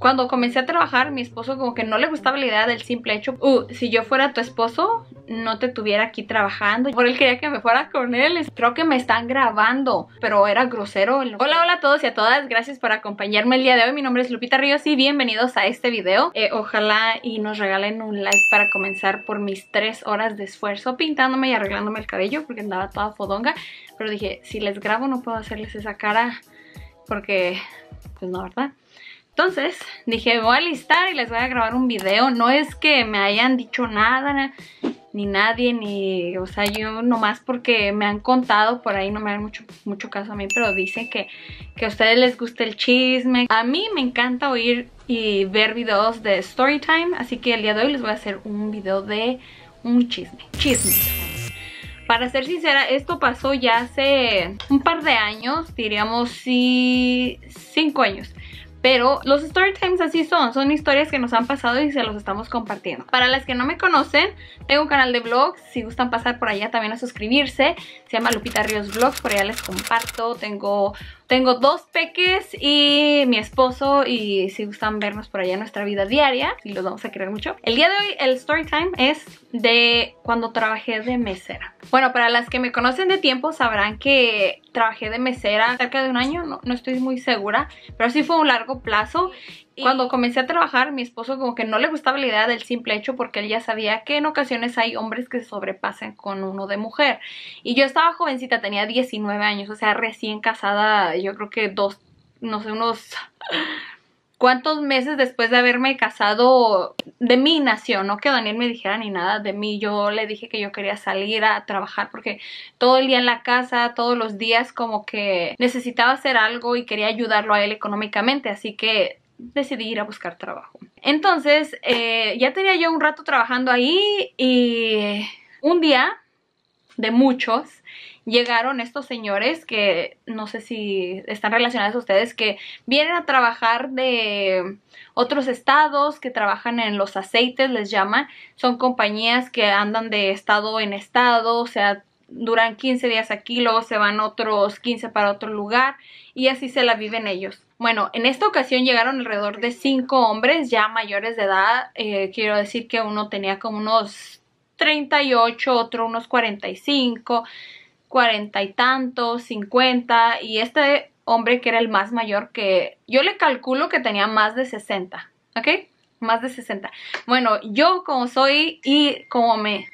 Cuando comencé a trabajar, mi esposo como que no le gustaba la idea del simple hecho, uh, si yo fuera tu esposo, no te tuviera aquí trabajando. Por él quería que me fuera con él. Creo que me están grabando, pero era grosero. Hola, hola a todos y a todas. Gracias por acompañarme el día de hoy. Mi nombre es Lupita Ríos y bienvenidos a este video. Eh, ojalá y nos regalen un like para comenzar por mis tres horas de esfuerzo pintándome y arreglándome el cabello porque andaba toda fodonga. Pero dije, si les grabo no puedo hacerles esa cara porque, pues no, ¿verdad? Entonces dije, voy a listar y les voy a grabar un video. No es que me hayan dicho nada, ni nadie, ni... O sea, yo nomás porque me han contado por ahí, no me dan mucho, mucho caso a mí, pero dicen que, que a ustedes les gusta el chisme. A mí me encanta oír y ver videos de Storytime, así que el día de hoy les voy a hacer un video de un chisme. Chisme. para ser sincera, esto pasó ya hace un par de años, diríamos sí, cinco años. Pero los story times así son, son historias que nos han pasado y se los estamos compartiendo. Para las que no me conocen, tengo un canal de vlogs, si gustan pasar por allá también a suscribirse, se llama Lupita Ríos Vlogs, por allá les comparto, tengo tengo dos peques y mi esposo y si gustan vernos por allá en nuestra vida diaria y los vamos a querer mucho. El día de hoy el story time es de cuando trabajé de mesera. Bueno, para las que me conocen de tiempo sabrán que trabajé de mesera cerca de un año, no, no estoy muy segura, pero sí fue un largo plazo cuando comencé a trabajar, mi esposo como que no le gustaba la idea del simple hecho porque él ya sabía que en ocasiones hay hombres que se sobrepasan con uno de mujer. Y yo estaba jovencita, tenía 19 años, o sea, recién casada, yo creo que dos, no sé, unos... cuántos meses después de haberme casado, de mí nació, no que Daniel me dijera ni nada de mí, yo le dije que yo quería salir a trabajar porque todo el día en la casa, todos los días como que necesitaba hacer algo y quería ayudarlo a él económicamente, así que decidí ir a buscar trabajo. Entonces, eh, ya tenía yo un rato trabajando ahí y un día de muchos llegaron estos señores que no sé si están relacionados a ustedes, que vienen a trabajar de otros estados, que trabajan en los aceites, les llaman, son compañías que andan de estado en estado, o sea, duran 15 días aquí, luego se van otros 15 para otro lugar y así se la viven ellos. Bueno, en esta ocasión llegaron alrededor de 5 hombres ya mayores de edad, eh, quiero decir que uno tenía como unos 38, otro unos 45, 40 y tantos, 50 y este hombre que era el más mayor que yo le calculo que tenía más de 60, ¿ok? Más de 60. Bueno, yo como soy y como me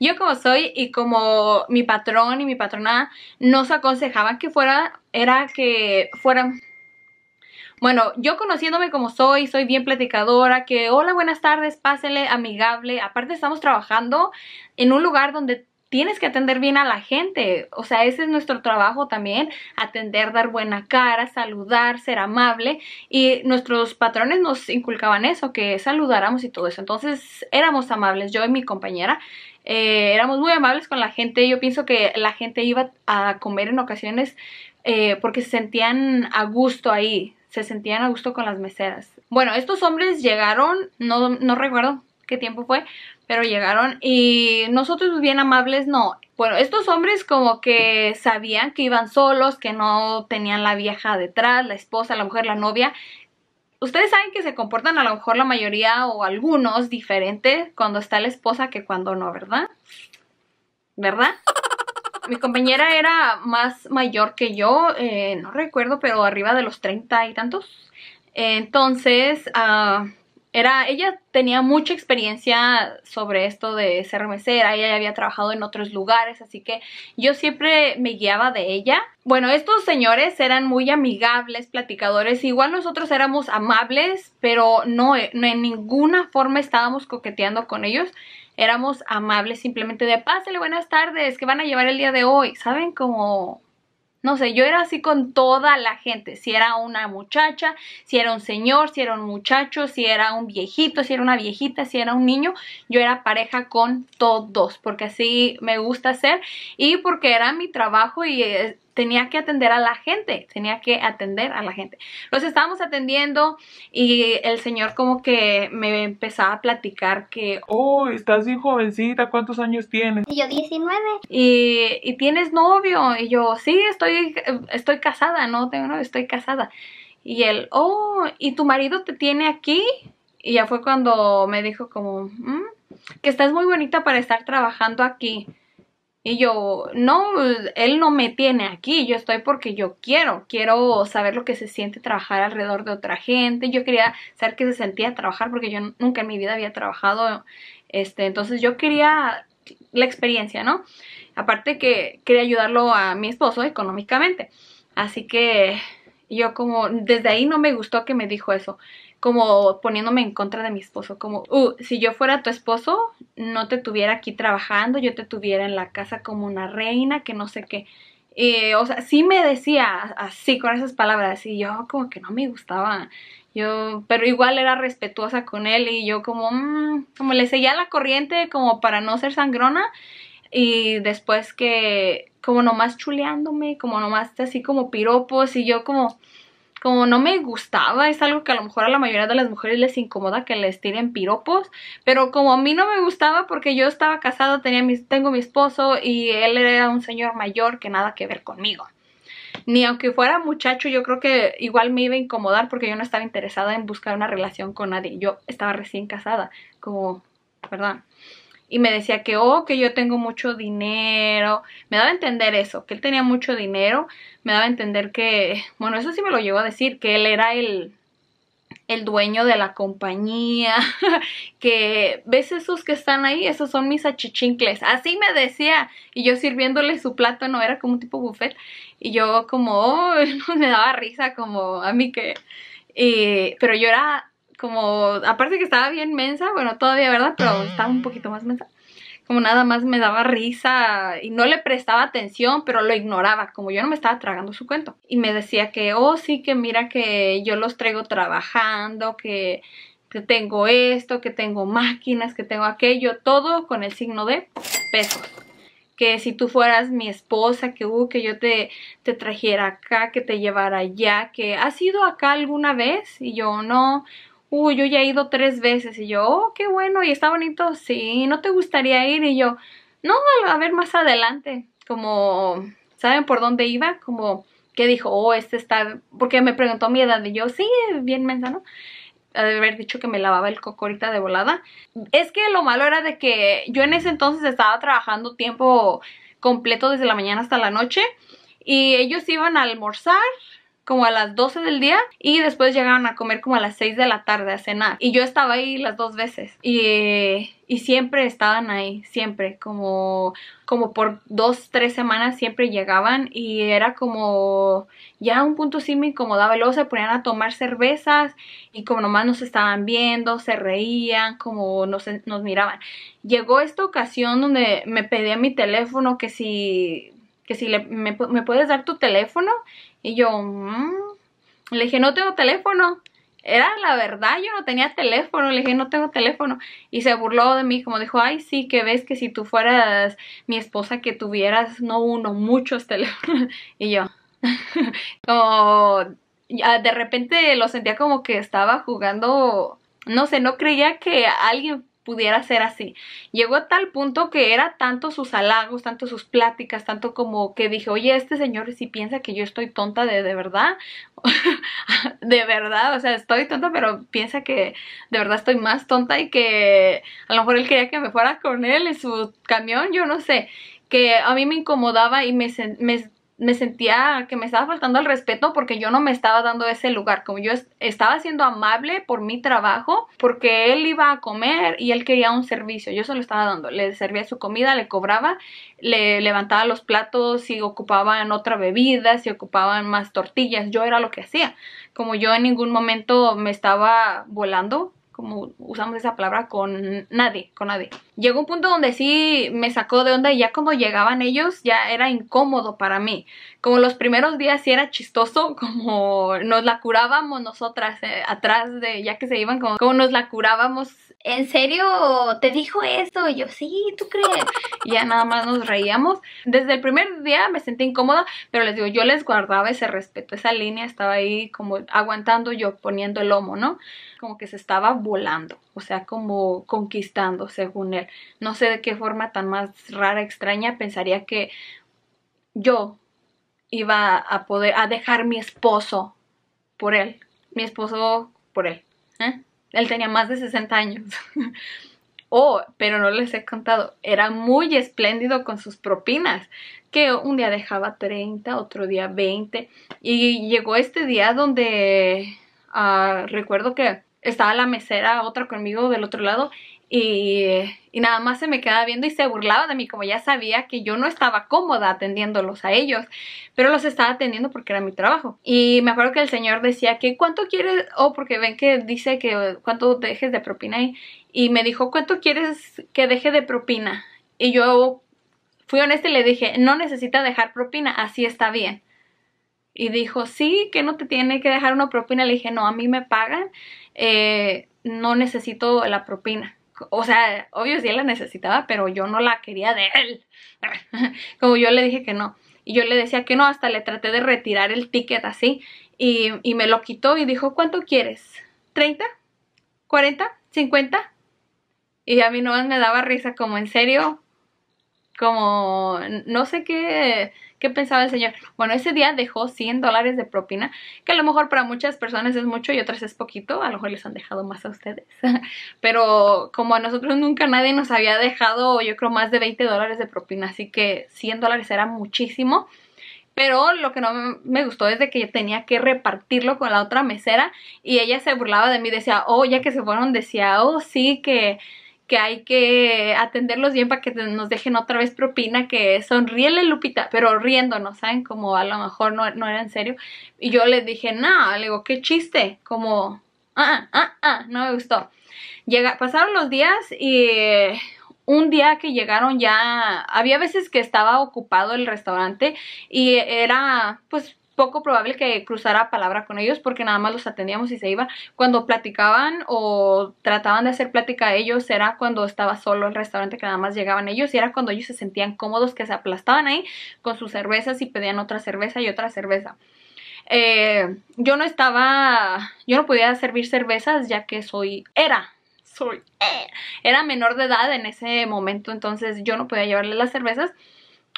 yo como soy y como mi patrón y mi patrona nos aconsejaban que fuera, era que fueran... Bueno, yo conociéndome como soy, soy bien platicadora, que hola, buenas tardes, pásele, amigable. Aparte estamos trabajando en un lugar donde tienes que atender bien a la gente. O sea, ese es nuestro trabajo también, atender, dar buena cara, saludar, ser amable. Y nuestros patrones nos inculcaban eso, que saludáramos y todo eso. Entonces éramos amables, yo y mi compañera. Eh, éramos muy amables con la gente. Yo pienso que la gente iba a comer en ocasiones eh, porque se sentían a gusto ahí. Se sentían a gusto con las meseras. Bueno, estos hombres llegaron, no, no recuerdo qué tiempo fue, pero llegaron y nosotros bien amables no. Bueno, estos hombres como que sabían que iban solos, que no tenían la vieja detrás, la esposa, la mujer, la novia. Ustedes saben que se comportan a lo mejor la mayoría o algunos diferente cuando está la esposa que cuando no, ¿verdad? ¿Verdad? Mi compañera era más mayor que yo, eh, no recuerdo, pero arriba de los treinta y tantos. Entonces, ah, era, ella tenía mucha experiencia sobre esto de ser mesera, ella ya había trabajado en otros lugares, así que yo siempre me guiaba de ella. Bueno, estos señores eran muy amigables, platicadores, igual nosotros éramos amables, pero no, eh, no en ninguna forma estábamos coqueteando con ellos éramos amables simplemente de pásale buenas tardes, que van a llevar el día de hoy, ¿saben? cómo no sé, yo era así con toda la gente, si era una muchacha, si era un señor, si era un muchacho, si era un viejito, si era una viejita, si era un niño, yo era pareja con todos, porque así me gusta hacer y porque era mi trabajo y tenía que atender a la gente, tenía que atender a la gente. Los estábamos atendiendo y el señor como que me empezaba a platicar que, oh, estás bien jovencita, ¿cuántos años tienes? Y yo 19. Y, y tienes novio. Y yo, sí, estoy, estoy casada, no tengo novio, estoy casada. Y él, oh, ¿y tu marido te tiene aquí? Y ya fue cuando me dijo como, mm, que estás muy bonita para estar trabajando aquí. Y yo, no, él no me tiene aquí, yo estoy porque yo quiero, quiero saber lo que se siente trabajar alrededor de otra gente, yo quería saber qué se sentía trabajar porque yo nunca en mi vida había trabajado, este, entonces yo quería la experiencia, ¿no? Aparte que quería ayudarlo a mi esposo económicamente, así que yo como desde ahí no me gustó que me dijo eso como poniéndome en contra de mi esposo, como, uh, si yo fuera tu esposo, no te tuviera aquí trabajando, yo te tuviera en la casa como una reina, que no sé qué. Eh, o sea, sí me decía así con esas palabras y yo como que no me gustaba. Yo, pero igual era respetuosa con él y yo como, mm", como le seguía la corriente como para no ser sangrona y después que como nomás chuleándome, como nomás así como piropos y yo como, como no me gustaba, es algo que a lo mejor a la mayoría de las mujeres les incomoda que les tiren piropos, pero como a mí no me gustaba porque yo estaba casada, tenía tengo mi esposo y él era un señor mayor que nada que ver conmigo. Ni aunque fuera muchacho, yo creo que igual me iba a incomodar porque yo no estaba interesada en buscar una relación con nadie. Yo estaba recién casada, como, perdón y me decía que, oh, que yo tengo mucho dinero. Me daba a entender eso, que él tenía mucho dinero. Me daba a entender que, bueno, eso sí me lo llegó a decir, que él era el, el dueño de la compañía, que ves esos que están ahí, esos son mis achichincles. Así me decía, y yo sirviéndole su plato, no era como un tipo buffet, y yo como, oh, me daba risa, como a mí que... pero yo era como, aparte que estaba bien mensa, bueno, todavía, ¿verdad? Pero estaba un poquito más mensa. Como nada más me daba risa y no le prestaba atención, pero lo ignoraba, como yo no me estaba tragando su cuento. Y me decía que, oh, sí, que mira que yo los traigo trabajando, que, que tengo esto, que tengo máquinas, que tengo aquello, todo con el signo de pesos que si tú fueras mi esposa, que uh, que yo te, te trajera acá, que te llevara allá, que ¿has ido acá alguna vez? Y yo no, uy, yo ya he ido tres veces. Y yo, oh, qué bueno, y está bonito, sí, ¿no te gustaría ir? Y yo, no, a ver más adelante, como, ¿saben por dónde iba? Como que dijo, oh, este está, porque me preguntó mi edad y yo, sí, bien mensa, ¿no? haber dicho que me lavaba el coco ahorita de volada. Es que lo malo era de que yo en ese entonces estaba trabajando tiempo completo desde la mañana hasta la noche y ellos iban a almorzar, como a las 12 del día y después llegaban a comer como a las 6 de la tarde a cenar. Y yo estaba ahí las dos veces y, y siempre estaban ahí, siempre, como, como por dos, tres semanas siempre llegaban y era como, ya un punto sí me incomodaba. luego se ponían a tomar cervezas y como nomás nos estaban viendo, se reían, como nos, nos miraban. Llegó esta ocasión donde me pedía mi teléfono que si que si le, me, puedes dar tu teléfono y yo, mm". le dije, no tengo teléfono. Era la verdad, yo no tenía teléfono. Le dije, no tengo teléfono. Y se burló de mí, como dijo, ay, sí, que ves que si tú fueras mi esposa, que tuvieras no uno, muchos teléfonos. Y yo, como de repente lo sentía como que estaba jugando no sé, no creía que alguien pudiera ser así. Llegó a tal punto que era tanto sus halagos, tanto sus pláticas, tanto como que dije, oye, este señor si piensa que yo estoy tonta de, de verdad, de verdad, o sea, estoy tonta, pero piensa que de verdad estoy más tonta y que a lo mejor él quería que me fuera con él en su camión, yo no sé que a mí me incomodaba y me, me me sentía que me estaba faltando el respeto porque yo no me estaba dando ese lugar, como yo estaba siendo amable por mi trabajo, porque él iba a comer y él quería un servicio, yo se lo estaba dando, le servía su comida, le cobraba, le levantaba los platos, si ocupaban otra bebida, si ocupaban más tortillas, yo era lo que hacía, como yo en ningún momento me estaba volando, como usamos esa palabra, con nadie, con nadie llegó un punto donde sí me sacó de onda y ya cuando llegaban ellos ya era incómodo para mí. Como los primeros días sí era chistoso, como nos la curábamos nosotras eh, atrás de, ya que se iban, como, como nos la curábamos. ¿En serio te dijo eso? Y yo, sí, ¿tú crees? Y ya nada más nos reíamos. Desde el primer día me sentí incómoda, pero les digo, yo les guardaba ese respeto, esa línea estaba ahí como aguantando yo, poniendo el lomo, ¿no? Como que se estaba volando, o sea, como conquistando según él. No sé de qué forma tan más rara, extraña, pensaría que yo iba a poder, a dejar mi esposo por él. Mi esposo por él. ¿eh? Él tenía más de 60 años. oh, pero no les he contado, era muy espléndido con sus propinas, que un día dejaba 30, otro día 20, y llegó este día donde ah, recuerdo que estaba la mesera, otra conmigo del otro lado, y, nada más se me quedaba viendo y se burlaba de mí, como ya sabía que yo no estaba cómoda atendiéndolos a ellos, pero los estaba atendiendo porque era mi trabajo. Y me acuerdo que el señor decía que cuánto quieres, o oh, porque ven que dice que cuánto dejes de propina, y, y me dijo cuánto quieres que deje de propina. Y yo fui honesta y le dije, no necesita dejar propina, así está bien. Y dijo, sí, que no te tiene que dejar una propina. Le dije, no, a mí me pagan, eh, no necesito la propina o sea, obvio él la necesitaba, pero yo no la quería de él. Como yo le dije que no. Y yo le decía que no, hasta le traté de retirar el ticket así. Y, y me lo quitó y dijo, ¿cuánto quieres? ¿30? ¿40? ¿50? Y a mí no me daba risa, como en serio, como no sé qué ¿Qué pensaba el señor? Bueno, ese día dejó 100 dólares de propina, que a lo mejor para muchas personas es mucho y otras es poquito, a lo mejor les han dejado más a ustedes, pero como a nosotros nunca nadie nos había dejado, yo creo, más de 20 dólares de propina, así que 100 dólares era muchísimo. Pero lo que no me gustó es de que yo tenía que repartirlo con la otra mesera y ella se burlaba de mí, decía, oh, ya que se fueron, decía, oh, sí, que que hay que atenderlos bien para que nos dejen otra vez propina, que sonríele Lupita, pero riéndonos, ¿saben? Como a lo mejor no, era en serio. Y yo le dije, no, le digo, qué chiste, como, ah, ah, ah, ah no me gustó. Llega, pasaron los días y eh, un día que llegaron ya, había veces que estaba ocupado el restaurante y era pues poco probable que cruzara palabra con ellos porque nada más los atendíamos y se iba. Cuando platicaban o trataban de hacer plática a ellos era cuando estaba solo el restaurante que nada más llegaban ellos y era cuando ellos se sentían cómodos que se aplastaban ahí con sus cervezas y pedían otra cerveza y otra cerveza. Eh, yo no estaba, yo no podía servir cervezas ya que soy, era soy, era menor de edad en ese momento, entonces yo no podía llevarle las cervezas,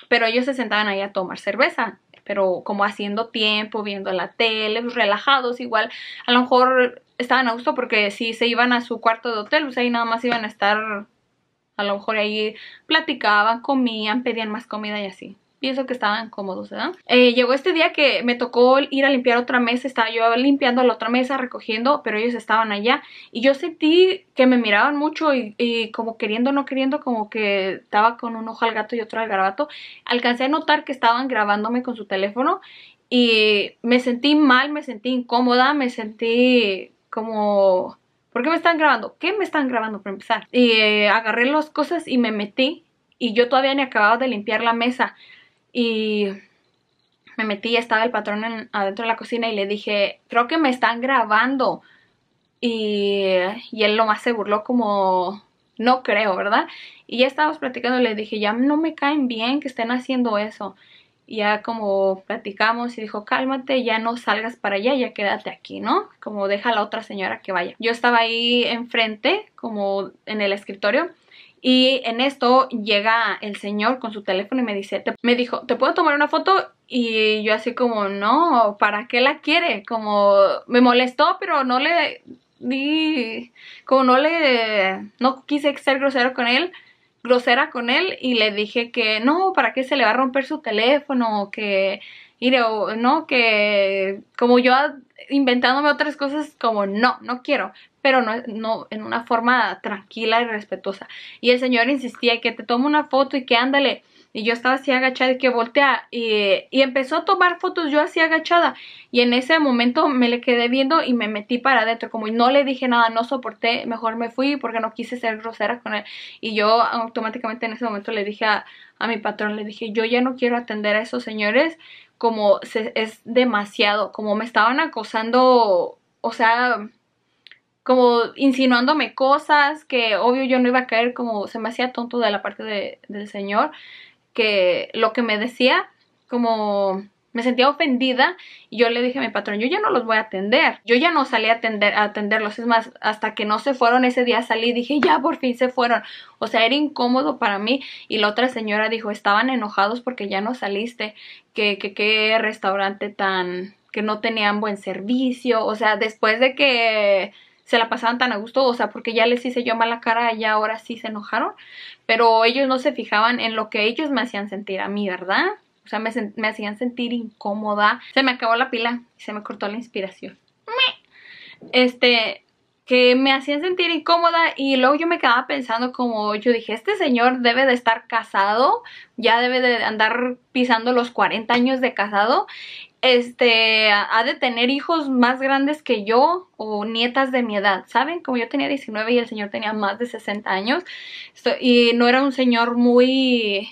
pero ellos se sentaban ahí a tomar cerveza pero como haciendo tiempo, viendo la tele, pues, relajados igual. A lo mejor estaban a gusto porque si se iban a su cuarto de hotel, pues ahí nada más iban a estar, a lo mejor ahí platicaban, comían, pedían más comida y así pienso que estaban cómodos, ¿verdad? Eh, llegó este día que me tocó ir a limpiar otra mesa, estaba yo limpiando la otra mesa, recogiendo, pero ellos estaban allá y yo sentí que me miraban mucho y, como queriendo o no queriendo, como que estaba con un ojo al gato y otro al garabato. Alcancé a notar que estaban grabándome con su teléfono y me sentí mal, me sentí incómoda, me sentí como... ¿Por qué me están grabando? ¿Qué me están grabando para empezar? Y eh, agarré las cosas y me metí y yo todavía ni acababa de limpiar la mesa y me metí, estaba el patrón adentro de la cocina y le dije, creo que me están grabando. Y, y él lo más se burló como, no creo, ¿verdad? Y ya estábamos platicando y le dije, ya no me caen bien que estén haciendo eso. Y ya como platicamos y dijo, cálmate, ya no salgas para allá, ya quédate aquí, ¿no? Como deja a la otra señora que vaya. Yo estaba ahí enfrente, como en el escritorio, y en esto llega el señor con su teléfono y me dice, me dijo, ¿te puedo tomar una foto? Y yo así como, no, ¿para qué la quiere? Como me molestó, pero no le di, como no le, no quise ser grosero con él grosera con él y le dije que no, ¿para qué se le va a romper su teléfono? Que, no, que como yo inventándome otras cosas como no, no quiero, pero no, no en una forma tranquila y respetuosa. Y el señor insistía que te tome una foto y que ándale. Y yo estaba así agachada y que voltea y, y, empezó a tomar fotos yo así agachada. Y en ese momento me le quedé viendo y me metí para adentro. Como no le dije nada, no soporté, mejor me fui porque no quise ser grosera con él. Y yo automáticamente en ese momento le dije a, a mi patrón, le dije, yo ya no quiero atender a esos señores como se, es demasiado, como me estaban acosando, o sea, como insinuándome cosas que obvio yo no iba a caer, como se me hacía tonto de la parte del señor, que lo que me decía, como me sentía ofendida y yo le dije a mi patrón, yo ya no los voy a atender. Yo ya no salí a, atender, atenderlos. Es más, hasta que no se fueron ese día salí y dije, ya por fin se fueron. O sea, era incómodo para mí. Y la otra señora dijo, estaban enojados porque ya no saliste. Que qué, qué restaurante tan... que no tenían buen servicio. O sea, después de que se la pasaban tan a gusto, o sea, porque ya les hice yo mala cara, ya ahora sí se enojaron, pero ellos no se fijaban en lo que ellos me hacían sentir a mí, ¿verdad? sea, me, me hacían sentir incómoda. Se me acabó la pila y se me cortó la inspiración. Este, que me hacían sentir incómoda y luego yo me quedaba pensando como yo dije, este señor debe de estar casado, ya debe de andar pisando los 40 años de casado, este, ha de tener hijos más grandes que yo o nietas de mi edad, ¿saben? Como yo tenía 19 y el señor tenía más de 60 años y no era un señor muy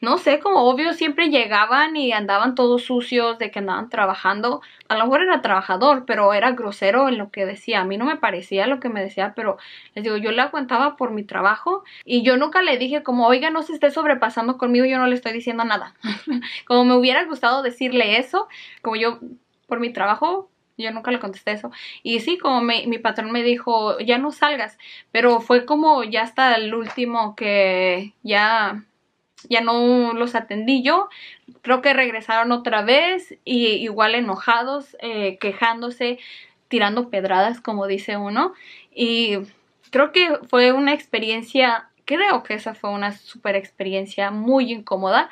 no sé, como obvio siempre llegaban y andaban todos sucios de que andaban trabajando. A lo mejor era trabajador, pero era grosero en lo que decía. A mí no me parecía lo que me decía, pero les digo, yo le aguantaba por mi trabajo y yo nunca le dije como, oiga, no se esté sobrepasando conmigo, yo no le estoy diciendo nada. como me hubiera gustado decirle eso, como yo por mi trabajo yo nunca le contesté eso. Y sí, como mi patrón me dijo, ya no salgas. Pero fue como ya hasta el último que ya ya no los atendí yo. Creo que regresaron otra vez y igual enojados, eh, quejándose, tirando pedradas, como dice uno. Y creo que fue una experiencia, creo que esa fue una super experiencia muy incómoda,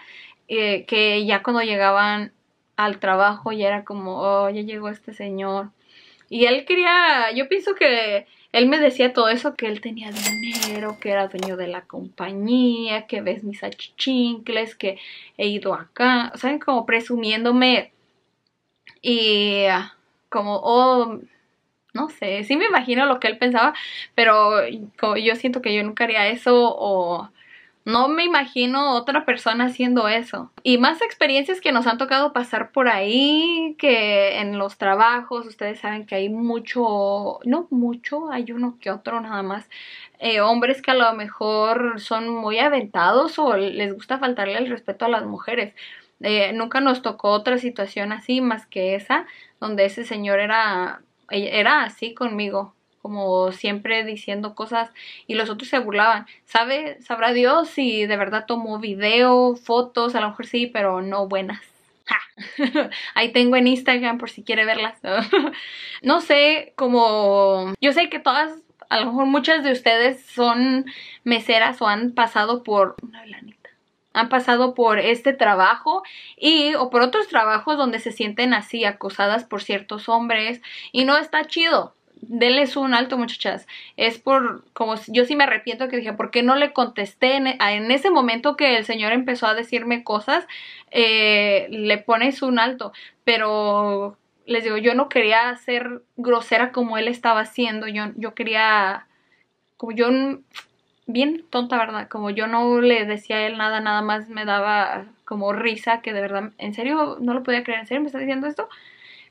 eh, que ya cuando llegaban al trabajo ya era como, oh, ya llegó este señor. Y él quería, yo pienso que él me decía todo eso, que él tenía dinero, que era dueño de la compañía, que ves mis achichincles, que he ido acá, ¿saben? Como presumiéndome y ah, como, oh, no sé, sí me imagino lo que él pensaba, pero yo siento que yo nunca haría eso o no me imagino otra persona haciendo eso. Y más experiencias que nos han tocado pasar por ahí, que en los trabajos, ustedes saben que hay mucho, no mucho, hay uno que otro nada más, eh, hombres que a lo mejor son muy aventados o les gusta faltarle el respeto a las mujeres. Eh, nunca nos tocó otra situación así más que esa, donde ese señor era, e, era así conmigo como siempre diciendo cosas y los otros se burlaban. ¿Sabe? ¿Sabrá Dios si de verdad tomó video, fotos? A lo mejor sí, pero no buenas. Ahí tengo en Instagram por si quiere verlas. no sé, como... Yo sé que todas a lo mejor muchas de ustedes son meseras o han pasado por una blanita, han pasado por este trabajo y o por otros trabajos donde se sienten así acosadas por ciertos hombres y no está chido denles un alto, muchachas. Es por, como yo sí me arrepiento que dije, ¿por qué no le contesté? En, ese momento que el Señor empezó a decirme cosas, eh, le pones un alto, pero les digo, yo no quería ser grosera como él estaba haciendo, yo, yo quería, como yo, bien tonta, ¿verdad? Como yo no le decía a él nada, nada más me daba como risa, que de verdad, en serio, no lo podía creer, en serio, me está diciendo esto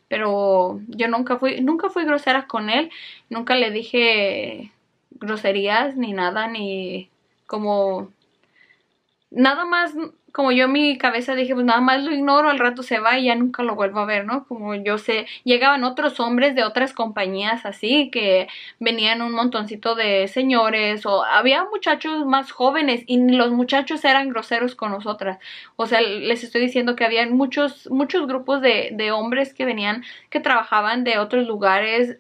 pero yo nunca fui, nunca fui grosera con él, nunca le dije groserías ni nada, ni como nada más como yo mi cabeza dije, pues nada más lo ignoro, al rato se va y ya nunca lo vuelvo a ver, ¿no? Como yo sé, llegaban otros hombres de otras compañías así, que venían un montoncito de señores o había muchachos más jóvenes y los muchachos eran groseros con nosotras. O sea, les estoy diciendo que había muchos, muchos grupos de, de hombres que venían, que trabajaban de otros lugares,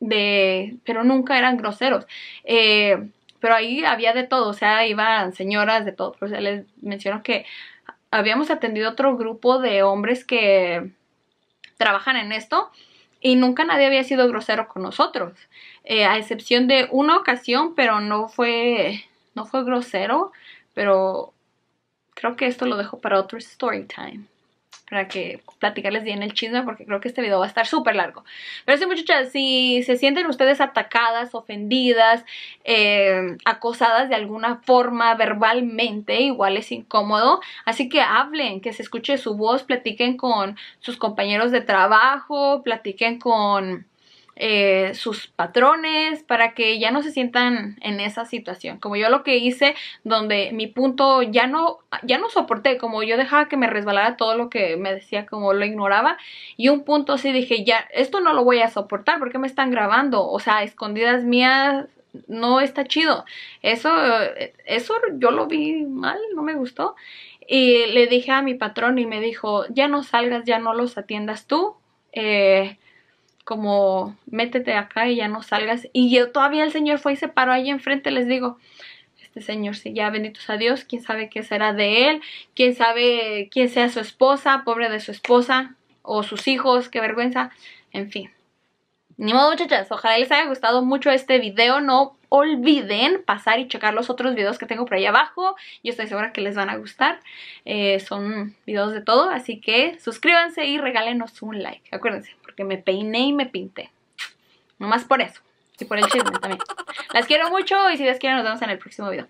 de, pero nunca eran groseros. Eh, pero ahí había de todo, o sea, iban señoras de todo, les menciono que habíamos atendido otro grupo de hombres que trabajan en esto y nunca nadie había sido grosero con nosotros, eh, a excepción de una ocasión, pero no fue, no fue grosero, pero creo que esto lo dejo para otro story time para que platicarles bien el chisme porque creo que este video va a estar súper largo. Pero sí, muchachas, si se sienten ustedes atacadas, ofendidas, eh, acosadas de alguna forma verbalmente, igual es incómodo. Así que hablen, que se escuche su voz, platiquen con sus compañeros de trabajo, platiquen con eh, sus patrones, para que ya no se sientan en esa situación. Como yo lo que hice, donde mi punto ya no, ya no soporté, como yo dejaba que me resbalara todo lo que me decía, como lo ignoraba, y un punto así dije, ya, esto no lo voy a soportar, porque me están grabando? O sea, escondidas mías, no está chido. Eso, eso yo lo vi mal, no me gustó. Y le dije a mi patrón y me dijo, ya no salgas, ya no los atiendas tú. Eh, como métete acá y ya no salgas. Y yo todavía el señor fue y se paró ahí enfrente, les digo, este señor, sí, ya benditos a Dios, quién sabe qué será de él, quién sabe quién sea su esposa, pobre de su esposa, o sus hijos, qué vergüenza, en fin. Ni modo muchachas, ojalá les haya gustado mucho este video, no olviden pasar y checar los otros videos que tengo por ahí abajo, yo estoy segura que les van a gustar, eh, son videos de todo, así que suscríbanse y regálenos un like, acuérdense. Porque me peiné y me pinté. Nomás por eso. Y por el chisme también. Las quiero mucho y si las quiero nos vemos en el próximo video.